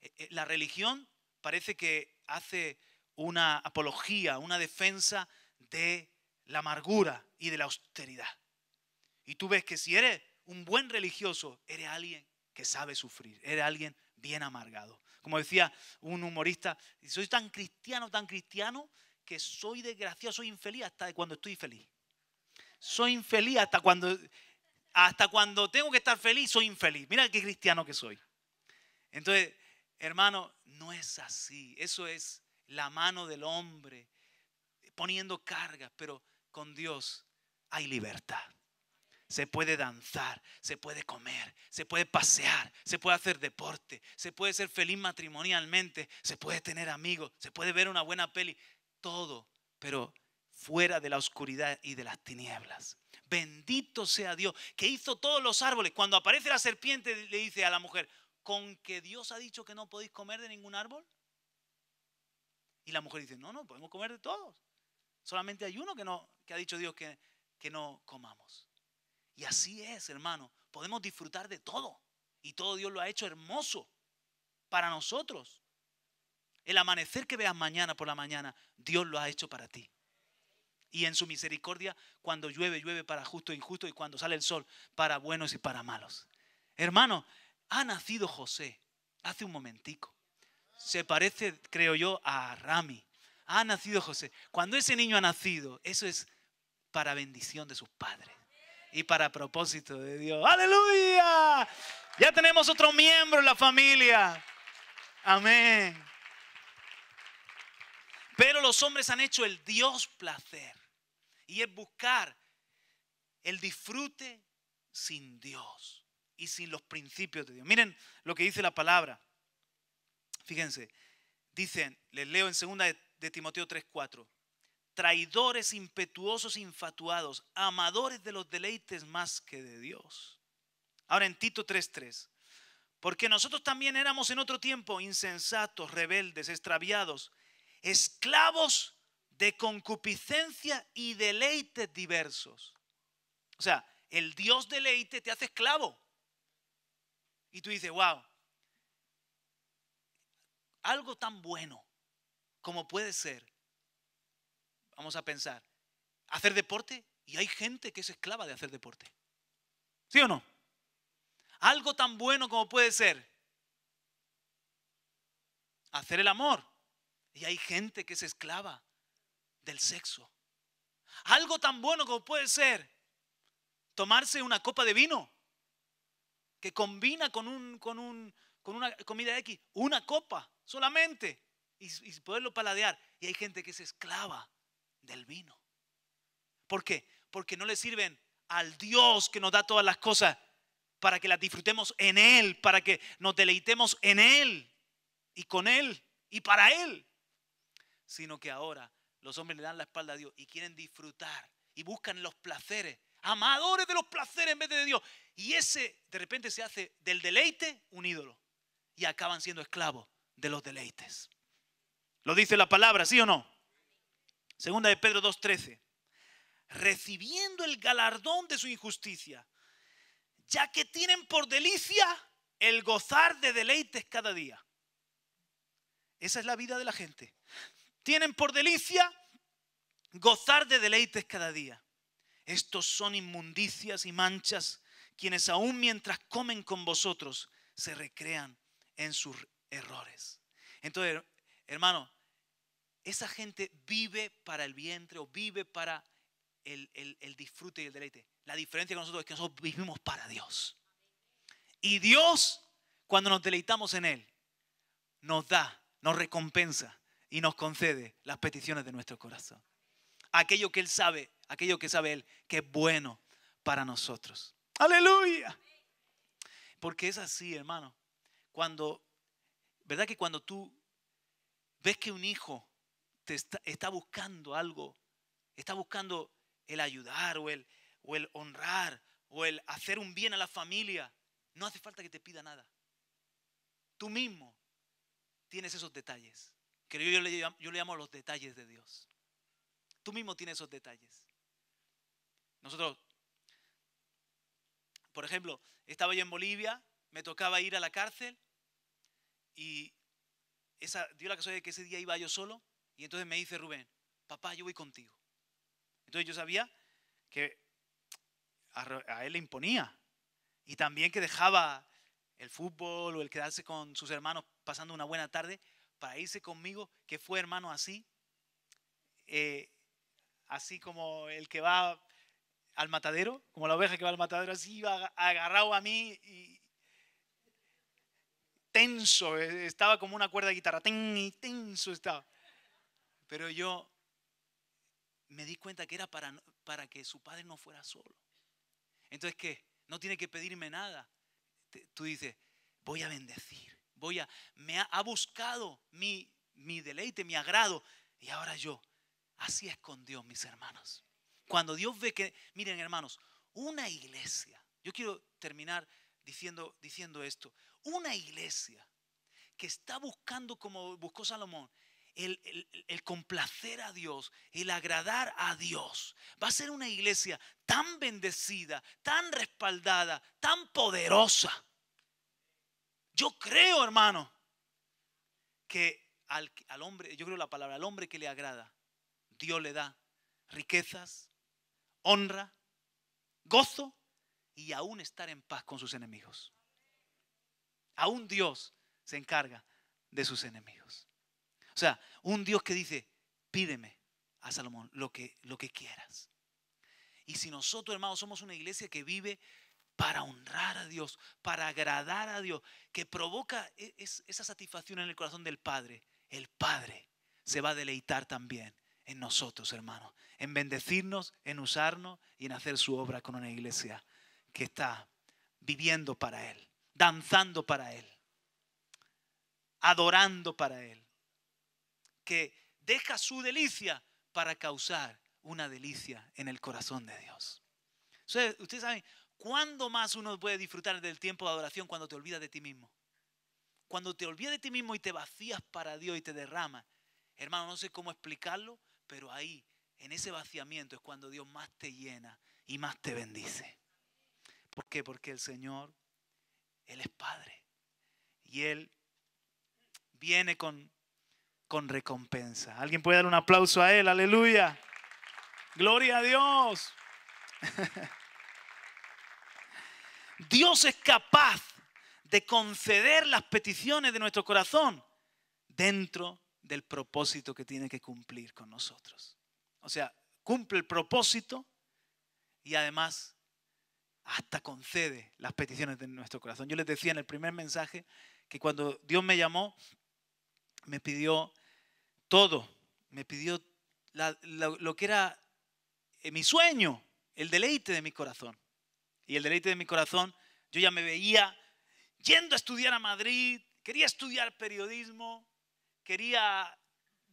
[SPEAKER 1] Eh, eh, la religión parece que hace una apología, una defensa de la amargura y de la austeridad. Y tú ves que si eres un buen religioso, eres alguien que sabe sufrir, eres alguien bien amargado. Como decía un humorista, soy tan cristiano, tan cristiano, que soy desgraciado, soy infeliz hasta cuando estoy feliz. Soy infeliz hasta cuando, hasta cuando tengo que estar feliz, soy infeliz. Mira qué cristiano que soy. Entonces, hermano, no es así. Eso es la mano del hombre poniendo cargas, pero con Dios hay libertad. Se puede danzar, se puede comer, se puede pasear, se puede hacer deporte, se puede ser feliz matrimonialmente, se puede tener amigos, se puede ver una buena peli todo, pero fuera de la oscuridad y de las tinieblas. Bendito sea Dios, que hizo todos los árboles. Cuando aparece la serpiente le dice a la mujer, ¿con que Dios ha dicho que no podéis comer de ningún árbol? Y la mujer dice, no, no, podemos comer de todos. Solamente hay uno que, no, que ha dicho Dios que, que no comamos. Y así es, hermano. Podemos disfrutar de todo. Y todo Dios lo ha hecho hermoso para nosotros el amanecer que veas mañana por la mañana, Dios lo ha hecho para ti. Y en su misericordia, cuando llueve, llueve para justo e injusto, y cuando sale el sol, para buenos y para malos. Hermano, ha nacido José hace un momentico. Se parece, creo yo, a Rami. Ha nacido José. Cuando ese niño ha nacido, eso es para bendición de sus padres y para propósito de Dios. Aleluya. Ya tenemos otro miembro en la familia. Amén. Pero los hombres han hecho el Dios placer y es buscar el disfrute sin Dios y sin los principios de Dios. Miren lo que dice la palabra. Fíjense, dicen, les leo en 2 de, de Timoteo 3:4, traidores, impetuosos, infatuados, amadores de los deleites más que de Dios. Ahora en Tito 3:3, porque nosotros también éramos en otro tiempo insensatos, rebeldes, extraviados, esclavos de concupiscencia y deleites diversos. O sea, el Dios deleite te hace esclavo. Y tú dices, wow, algo tan bueno como puede ser, vamos a pensar, hacer deporte, y hay gente que es esclava de hacer deporte. ¿Sí o no? Algo tan bueno como puede ser hacer el amor. Y hay gente que se esclava del sexo. Algo tan bueno como puede ser tomarse una copa de vino que combina con, un, con, una comida X, una copa solamente y, poderlo paladear. Y hay gente que se esclava del vino. ¿Por qué? Porque no le sirven al Dios que nos da todas las cosas para que las disfrutemos en Él, para que nos deleitemos en Él y con Él y para Él sino que ahora los hombres le dan la espalda a Dios y quieren disfrutar y buscan los placeres, amadores de los placeres en vez de Dios. Y ese de repente se hace del deleite un ídolo y acaban siendo esclavos de los deleites. Lo dice la palabra, ¿sí o no? Segunda de Pedro 2.13. Recibiendo el galardón de su injusticia, ya que tienen por delicia el gozar de deleites cada día. Esa es la vida de la gente tienen por delicia gozar de deleites cada día. Estos son inmundicias y manchas, quienes aún mientras comen con vosotros se recrean en sus errores. Entonces, hermano, esa gente vive para el vientre o vive para el, disfrute y el deleite. La diferencia con nosotros es que nosotros vivimos para Dios. Y Dios, cuando nos deleitamos en Él, nos da, nos recompensa y nos concede las peticiones de nuestro corazón. Aquello que Él sabe, aquello que sabe Él, que es bueno para nosotros. Aleluya. Porque es así, hermano. Cuando, ¿verdad que cuando tú ves que un hijo te está, buscando algo, está buscando el ayudar o el honrar o el hacer un bien a la familia, no hace falta que te pida nada. Tú mismo tienes esos detalles. Que yo, le llamo, los detalles de Dios. Tú mismo tienes esos detalles. Nosotros, por ejemplo, estaba yo en Bolivia, me tocaba ir a la cárcel y esa, dio la casualidad de que ese día iba yo solo y entonces me dice Rubén, papá, yo voy contigo. Entonces yo sabía que a él le imponía y también que dejaba el fútbol o el quedarse con sus hermanos pasando una buena tarde para irse conmigo, que fue, hermano, así, eh, así como el que va al matadero, como la oveja que va al matadero, así iba agarrado a mí y tenso, eh, estaba como una cuerda de guitarra, tenso estaba. Pero yo me di cuenta que era para, para que su padre no fuera solo. Entonces, ¿qué? No tiene que pedirme nada. Tú dices, voy a bendecir voy a, me ha, buscado mi, mi deleite, mi agrado. Y ahora yo, así es con Dios, mis hermanos. Cuando Dios ve que, miren hermanos, una iglesia, yo quiero terminar diciendo, diciendo esto, una iglesia que está buscando como buscó Salomón, el, el, complacer a Dios, el agradar a Dios. Va a ser una iglesia tan bendecida, tan respaldada, tan poderosa, yo creo, hermano, que al, al hombre, yo creo la palabra, al hombre que le agrada, Dios le da riquezas, honra, gozo y aún estar en paz con sus enemigos. Aún Dios se encarga de sus enemigos. O sea, un Dios que dice, pídeme a Salomón lo que, lo que quieras. Y si nosotros, hermanos, somos una iglesia que vive para honrar a Dios, para agradar a Dios, que provoca e, esa satisfacción en el corazón del Padre. El Padre se va a deleitar también en nosotros, hermanos, en bendecirnos, en usarnos y en hacer su obra con una iglesia que está viviendo para Él, danzando para Él, adorando para Él, que deja su delicia para causar una delicia en el corazón de Dios. Ustedes saben, ¿Cuándo más uno puede disfrutar del tiempo de adoración cuando te olvidas de ti mismo? Cuando te olvidas de ti mismo y te vacías para Dios y te derramas. Hermano, no sé cómo explicarlo, pero ahí, en ese vaciamiento, es cuando Dios más te llena y más te bendice. ¿Por qué? Porque el Señor, Él es Padre. Y Él viene con, con recompensa. ¿Alguien puede dar un aplauso a Él? Aleluya. Gloria a Dios. Dios es capaz de conceder las peticiones de nuestro corazón dentro del propósito que tiene que cumplir con nosotros. O sea, cumple el propósito y además hasta concede las peticiones de nuestro corazón. Yo les decía en el primer mensaje que cuando Dios me llamó, me pidió todo, me pidió lo que era eh, mi sueño, el deleite de mi corazón y el deleite de mi corazón, yo ya me veía yendo a estudiar a Madrid, quería estudiar periodismo, quería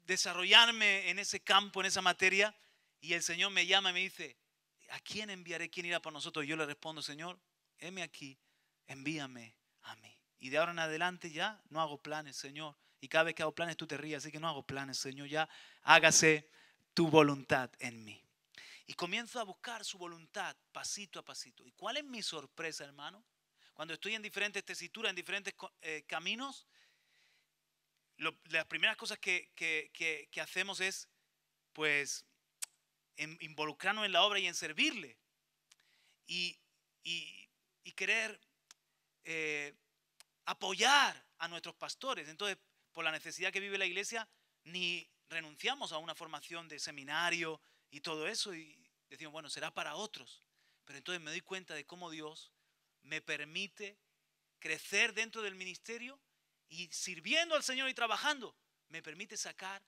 [SPEAKER 1] desarrollarme en ese campo, en esa materia, y el Señor me llama y me dice, ¿a quién enviaré? ¿Quién irá por nosotros? Y yo le respondo, Señor, heme aquí, envíame a mí. Y de ahora en adelante ya no hago planes, Señor. Y cada vez que hago planes tú te ríes, así que no hago planes, Señor. Ya hágase tu voluntad en mí. Y comienzo a buscar su voluntad pasito a pasito. ¿Y cuál es mi sorpresa, hermano? Cuando estoy en diferentes tesituras, en diferentes eh, caminos, las primeras cosas que, hacemos es, pues, involucrarnos en la obra y en servirle. Y, querer eh, apoyar a nuestros pastores. Entonces, por la necesidad que vive la iglesia, ni renunciamos a una formación de seminario, y todo eso. Y decimos, bueno, será para otros. Pero entonces me doy cuenta de cómo Dios me permite crecer dentro del ministerio y sirviendo al Señor y trabajando, me permite sacar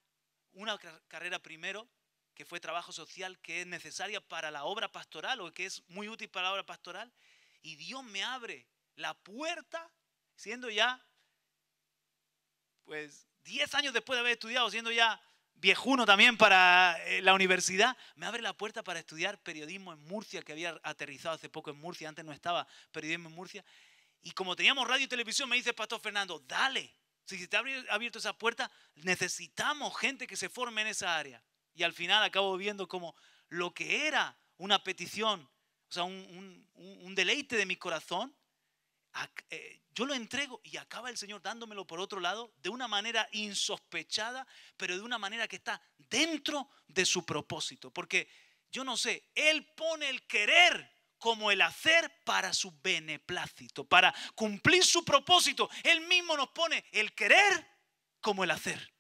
[SPEAKER 1] una carrera primero, que fue trabajo social, que es necesaria para la obra pastoral o que es muy útil para la obra pastoral. Y Dios me abre la puerta, siendo ya, pues, 10 años después de haber estudiado, siendo ya viejuno también para eh, la universidad, me abre la puerta para estudiar periodismo en Murcia, que había aterrizado hace poco en Murcia, antes no estaba periodismo en Murcia. Y como teníamos radio y televisión, me dice Pastor Fernando, dale, si se te ha abierto esa puerta, necesitamos gente que se forme en esa área. Y al final acabo viendo como lo que era una petición, o sea, un deleite de mi corazón, eh, yo lo entrego y acaba el Señor dándomelo por otro lado de una manera insospechada, pero de una manera que está dentro de su propósito. Porque yo no sé, Él pone el querer como el hacer para su beneplácito, para cumplir su propósito. Él mismo nos pone el querer como el hacer.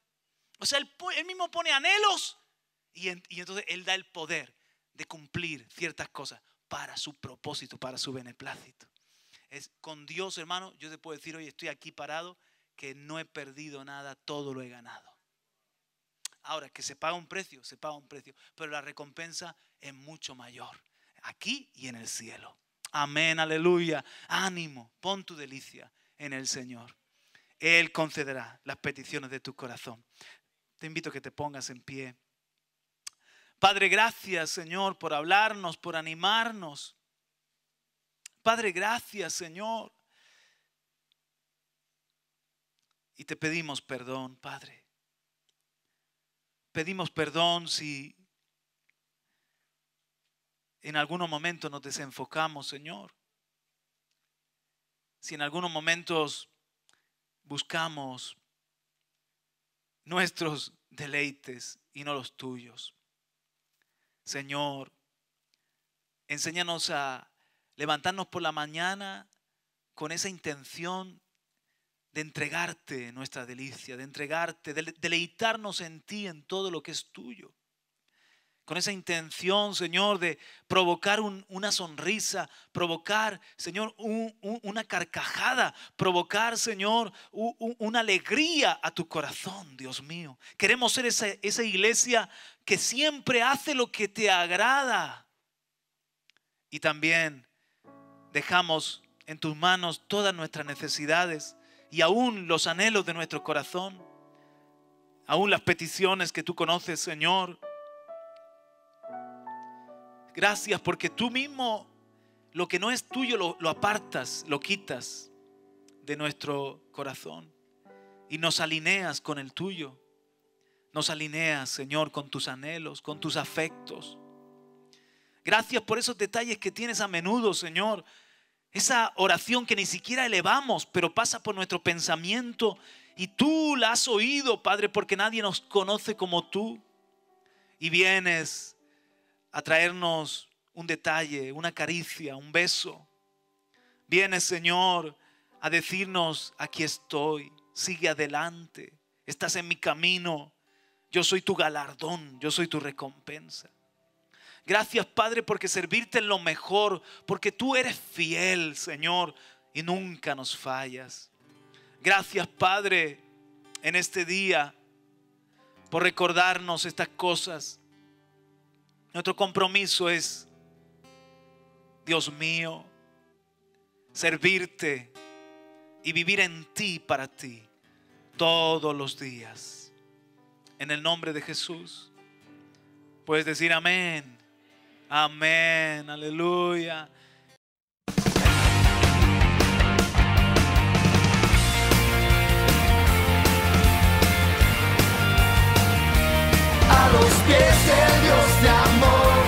[SPEAKER 1] O sea, Él, mismo pone anhelos y entonces Él da el poder de cumplir ciertas cosas para su propósito, para su beneplácito. Es con Dios, hermano, yo te puedo decir hoy estoy aquí parado, que no he perdido nada, todo lo he ganado. Ahora, que se paga un precio, se paga un precio, pero la recompensa es mucho mayor, aquí y en el cielo. Amén, aleluya. Ánimo, pon tu delicia en el Señor. Él concederá las peticiones de tu corazón. Te invito a que te pongas en pie. Padre, gracias Señor por hablarnos, por animarnos. Padre, gracias Señor. Y te pedimos perdón, Padre. Pedimos perdón si en algunos momentos nos desenfocamos, Señor. Si en algunos momentos buscamos nuestros deleites y no los tuyos. Señor, enséñanos a levantarnos por la mañana con esa intención de entregarte nuestra delicia, de entregarte, de deleitarnos en ti, en todo lo que es tuyo. Con esa intención, Señor, de provocar una sonrisa, provocar, Señor, una carcajada, provocar, Señor, una alegría a tu corazón, Dios mío. Queremos ser esa iglesia que siempre hace lo que te agrada y también Dejamos en tus manos todas nuestras necesidades y aún los anhelos de nuestro corazón, aún las peticiones que tú conoces, Señor. Gracias porque tú mismo lo que no es tuyo lo, apartas, lo quitas de nuestro corazón y nos alineas con el tuyo. Nos alineas, Señor, con tus anhelos, con tus afectos. Gracias por esos detalles que tienes a menudo, Señor, esa oración que ni siquiera elevamos, pero pasa por nuestro pensamiento. Y tú la has oído, Padre, porque nadie nos conoce como tú. Y vienes a traernos un detalle, una caricia, un beso. Vienes, Señor, a decirnos, aquí estoy, sigue adelante, estás en mi camino, yo soy tu galardón, yo soy tu recompensa. Gracias Padre porque servirte es lo mejor, porque tú eres fiel Señor y nunca nos fallas. Gracias Padre en este día por recordarnos estas cosas. Nuestro compromiso es, Dios mío, servirte y vivir en ti para ti todos los días. En el nombre de Jesús, puedes decir amén. Amén, aleluya. A los pies de Dios de amor.